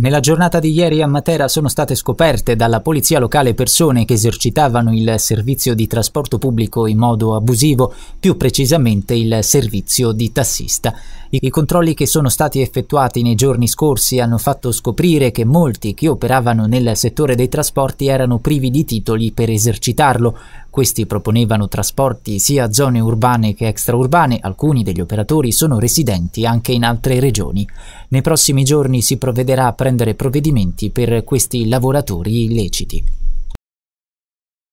Nella giornata di ieri a Matera sono state scoperte dalla polizia locale persone che esercitavano il servizio di trasporto pubblico in modo abusivo, più precisamente il servizio di tassista. I controlli che sono stati effettuati nei giorni scorsi hanno fatto scoprire che molti che operavano nel settore dei trasporti erano privi di titoli per esercitarlo, questi proponevano trasporti sia a zone urbane che extraurbane, alcuni degli operatori sono residenti anche in altre regioni. Nei prossimi giorni si provvederà a prendere provvedimenti per questi lavoratori illeciti.